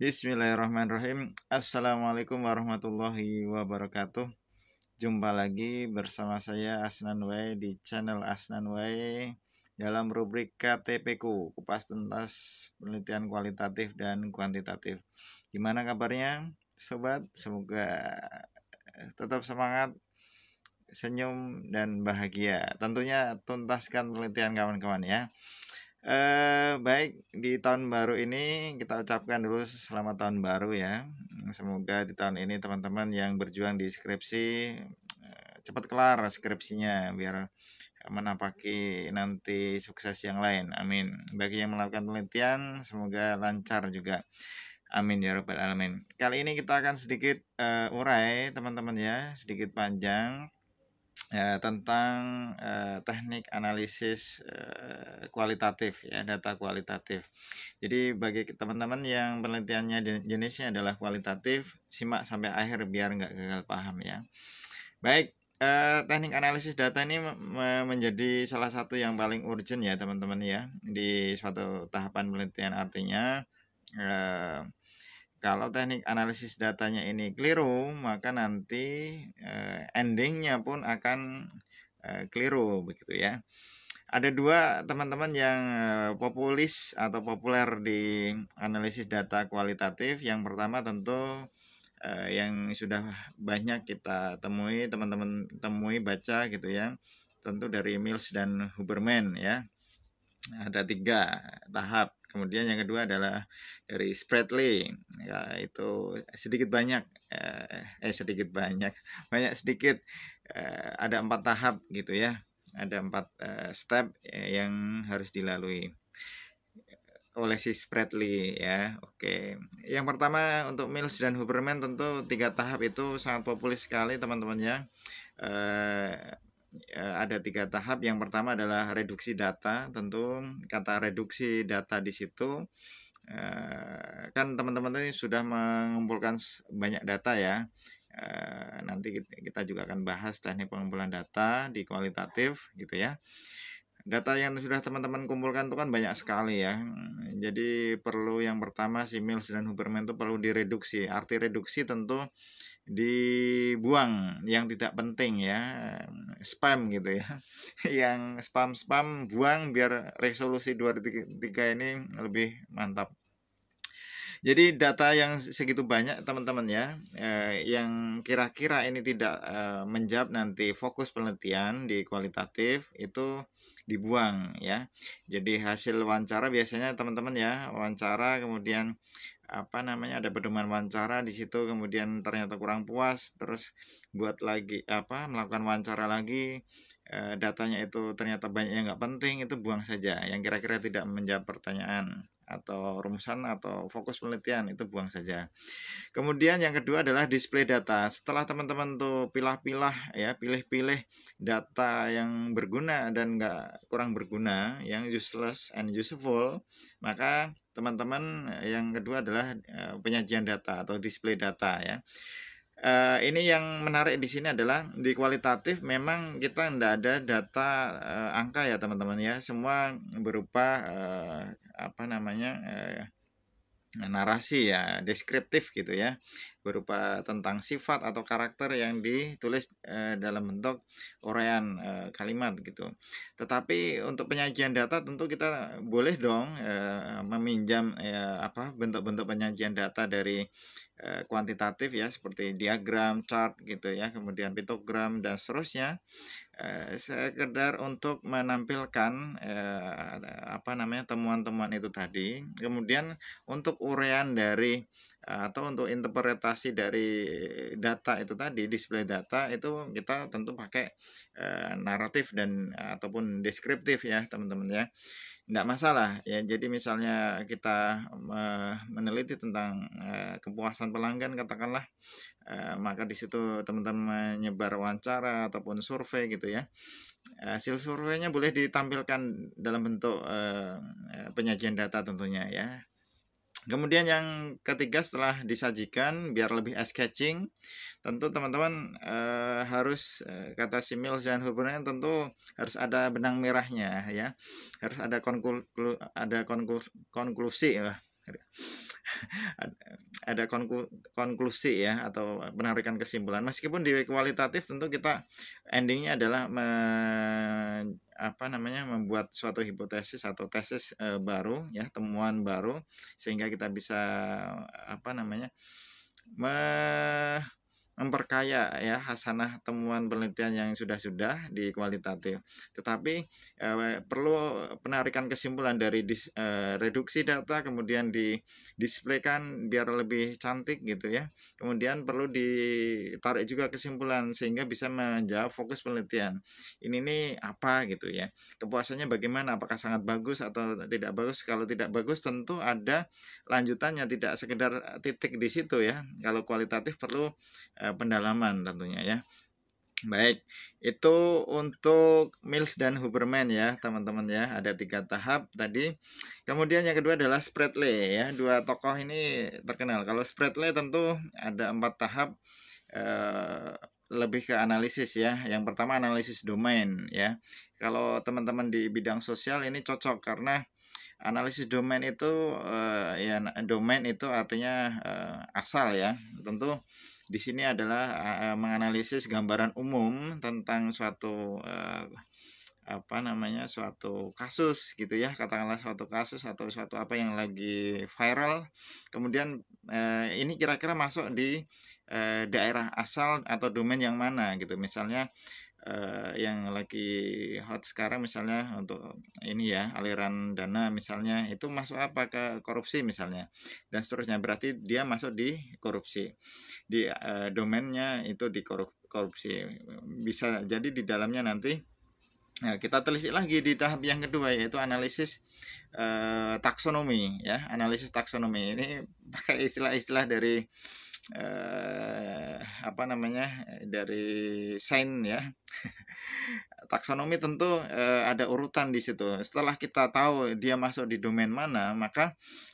Bismillahirrahmanirrahim. Assalamualaikum warahmatullahi wabarakatuh. Jumpa lagi bersama saya Asnan Wei di channel Asnan Wei dalam rubrik KTPku, kupas tuntas penelitian kualitatif dan kuantitatif. Gimana kabarnya, sobat? Semoga eh, tetap semangat, senyum dan bahagia. Tentunya tuntaskan penelitian kawan-kawan ya. Eh, baik, di tahun baru ini kita ucapkan dulu selamat tahun baru ya. Hmm, semoga di tahun ini teman-teman yang berjuang di skripsi eh, cepat kelar skripsinya biar menapaki nanti sukses yang lain. Amin. Bagi yang melakukan penelitian, semoga lancar juga. Amin ya rabbal alamin. Kali ini kita akan sedikit uh, urai teman-teman ya, sedikit panjang ya, tentang eh, teknik analisis eh, kualitatif ya data kualitatif. Jadi bagi teman-teman yang penelitiannya jenisnya adalah kualitatif, simak sampai akhir biar nggak gagal paham ya. Baik, eh, teknik analisis data ini menjadi salah satu yang paling urgent ya teman-teman ya di suatu tahapan penelitian artinya eh, kalau teknik analisis datanya ini keliru, maka nanti eh, endingnya pun akan eh, keliru begitu ya. Ada dua teman-teman yang eh, populis atau populer di analisis data kualitatif. Yang pertama tentu eh, yang sudah banyak kita temui, teman-teman temui baca gitu ya. Tentu dari Mills dan Huberman ya. Ada tiga tahap Kemudian yang kedua adalah dari Spreadly, ya itu sedikit banyak eh, eh sedikit banyak banyak sedikit eh, ada empat tahap gitu ya, ada empat eh, step eh, yang harus dilalui oleh si Spreadly ya. Oke. Yang pertama untuk Mills dan Huberman tentu tiga tahap itu sangat populis sekali teman-teman ya. Eh, Ya, ada tiga tahap. Yang pertama adalah reduksi data. Tentu kata reduksi data di situ eh, kan teman-teman ini sudah mengumpulkan banyak data ya. Eh, nanti kita juga akan bahas teknik pengumpulan data di kualitatif gitu ya data yang sudah teman-teman kumpulkan itu kan banyak sekali ya. Jadi perlu yang pertama si Mills dan Huberman itu perlu direduksi. Arti reduksi tentu dibuang yang tidak penting ya. Spam gitu ya. yang spam-spam buang biar resolusi 2.3 ini lebih mantap. Jadi data yang segitu banyak teman-teman ya, eh, yang kira-kira ini tidak eh, menjawab nanti fokus penelitian di kualitatif itu dibuang ya. Jadi hasil wawancara biasanya teman-teman ya, wawancara kemudian apa namanya ada pedoman wawancara di situ kemudian ternyata kurang puas terus buat lagi apa melakukan wawancara lagi e, datanya itu ternyata banyak yang nggak penting itu buang saja yang kira-kira tidak menjawab pertanyaan atau rumusan atau fokus penelitian itu buang saja. Kemudian yang kedua adalah display data. Setelah teman-teman tuh pilah-pilah ya, pilih-pilih data yang berguna dan enggak kurang berguna, yang useless and useful, maka teman-teman eh, yang kedua adalah eh, penyajian data atau display data ya uh, ini yang menarik di sini adalah di kualitatif memang kita tidak ada data uh, angka ya teman-teman ya semua berupa uh, apa namanya uh, narasi ya deskriptif gitu ya berupa tentang sifat atau karakter yang ditulis e, dalam bentuk uraian e, eh, kalimat gitu. Tetapi untuk penyajian data tentu kita boleh dong e, meminjam e, apa bentuk-bentuk penyajian data dari e, kuantitatif ya seperti diagram, chart gitu ya, kemudian pitogram dan seterusnya e, sekedar untuk menampilkan e, apa namanya temuan-temuan itu tadi. Kemudian untuk uraian dari atau untuk interpretasi dari data itu tadi display data itu kita tentu pakai e, naratif dan ataupun deskriptif ya teman-teman ya tidak masalah ya jadi misalnya kita e, meneliti tentang e, kepuasan pelanggan katakanlah e, maka di situ teman-teman menyebar wawancara ataupun survei gitu ya hasil surveinya boleh ditampilkan dalam bentuk e, penyajian data tentunya ya Kemudian yang ketiga setelah disajikan biar lebih eye catching, tentu teman-teman e, harus eh, kata si Mills dan Huberman tentu harus ada benang merahnya ya, harus ada konklu, ada konklu, konklusi ya. ada konklusi ya atau penarikan kesimpulan meskipun di kualitatif tentu kita endingnya adalah me, apa namanya membuat suatu hipotesis atau tesis e, baru ya temuan baru sehingga kita bisa apa namanya me, memperkaya ya hasanah temuan penelitian yang sudah-sudah di kualitatif. Tetapi eh, perlu penarikan kesimpulan dari dis, eh, reduksi data kemudian di displaykan biar lebih cantik gitu ya. Kemudian perlu ditarik juga kesimpulan sehingga bisa menjawab fokus penelitian. Ini nih apa gitu ya. Kepuasannya bagaimana? Apakah sangat bagus atau tidak bagus? Kalau tidak bagus tentu ada lanjutannya tidak sekedar titik di situ ya. Kalau kualitatif perlu uh, pendalaman tentunya ya. Baik, itu untuk Mills dan Huberman ya teman-teman ya ada tiga tahap tadi. Kemudian yang kedua adalah Spreadley ya dua tokoh ini terkenal. Kalau Spreadley tentu ada empat tahap eh, lebih ke analisis ya. Yang pertama analisis domain ya. Kalau teman-teman di bidang sosial ini cocok karena analisis domain itu eh, ya domain itu artinya eh, asal ya. Tentu di sini adalah uh, menganalisis gambaran umum tentang suatu uh, apa namanya suatu kasus gitu ya katakanlah suatu kasus atau suatu apa yang lagi viral kemudian eh, ini kira-kira masuk di eh, daerah asal atau domain yang mana gitu misalnya Eh, yang lagi hot sekarang misalnya untuk ini ya aliran dana misalnya itu masuk apa ke korupsi misalnya dan seterusnya berarti dia masuk di korupsi di uh, domainnya itu di korupsi bisa jadi di dalamnya nanti Nah, kita telisik lagi di tahap yang kedua yaitu analisis taksonomi ya analisis taksonomi ini pakai istilah-istilah dari eh, apa namanya dari sain ya taksonomi tentu e, ada urutan di situ. Setelah kita tahu dia masuk di domain mana, maka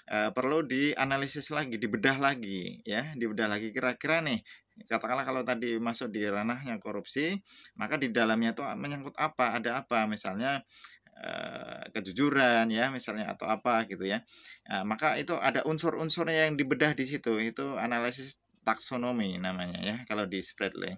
e, perlu dianalisis lagi, dibedah lagi, ya, dibedah lagi kira-kira nih. Katakanlah kalau tadi masuk di ranahnya korupsi, maka di dalamnya itu menyangkut apa, ada apa, misalnya e, kejujuran ya misalnya atau apa gitu ya E, maka itu ada unsur-unsurnya yang dibedah di situ itu analisis taksonomi namanya ya kalau di Spradley. Ya.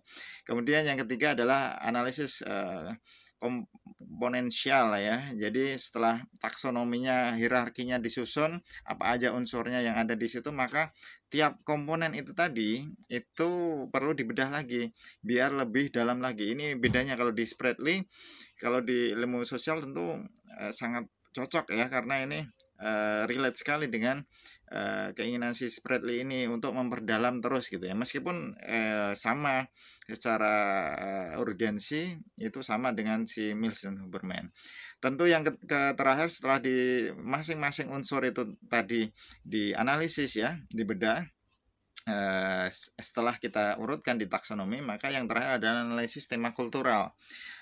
Kemudian yang ketiga adalah analisis uh, komponensial ya. Jadi setelah taksonominya hierarkinya disusun apa aja unsurnya yang ada di situ maka tiap komponen itu tadi itu perlu dibedah lagi biar lebih dalam lagi. Ini bedanya kalau di Spradley kalau di ilmu sosial tentu uh, sangat cocok ya karena ini uh, relate sekali dengan uh, keinginan si Spreadly ini untuk memperdalam terus gitu ya meskipun uh, sama secara uh, urgensi itu sama dengan si Mills dan Huberman tentu yang ke, ke terakhir setelah di masing-masing unsur itu tadi dianalisis ya dibedah uh, setelah kita urutkan di taksonomi maka yang terakhir adalah analisis tema kultural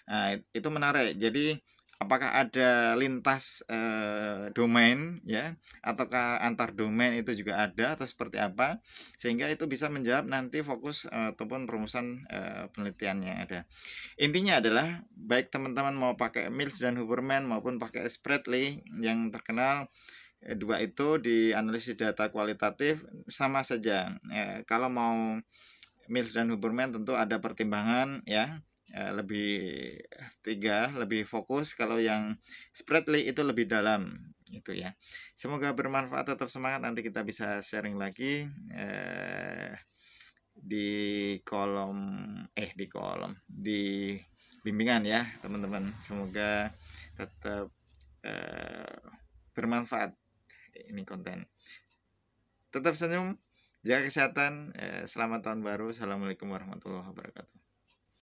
nah, itu menarik jadi apakah ada lintas eh, domain ya ataukah antar domain itu juga ada atau seperti apa sehingga itu bisa menjawab nanti fokus eh, ataupun rumusan eh, penelitiannya ada intinya adalah baik teman-teman mau pakai Mills dan Huberman maupun pakai Spreadly yang terkenal eh, dua itu di analisis data kualitatif sama saja eh, kalau mau Mills dan Huberman tentu ada pertimbangan ya Eh, lebih tiga lebih fokus kalau yang spreadly itu lebih dalam itu ya semoga bermanfaat tetap semangat nanti kita bisa sharing lagi eh, di kolom eh di kolom di bimbingan ya teman-teman semoga tetap eh, bermanfaat ini konten tetap senyum jaga kesehatan eh, selamat tahun baru assalamualaikum warahmatullahi wabarakatuh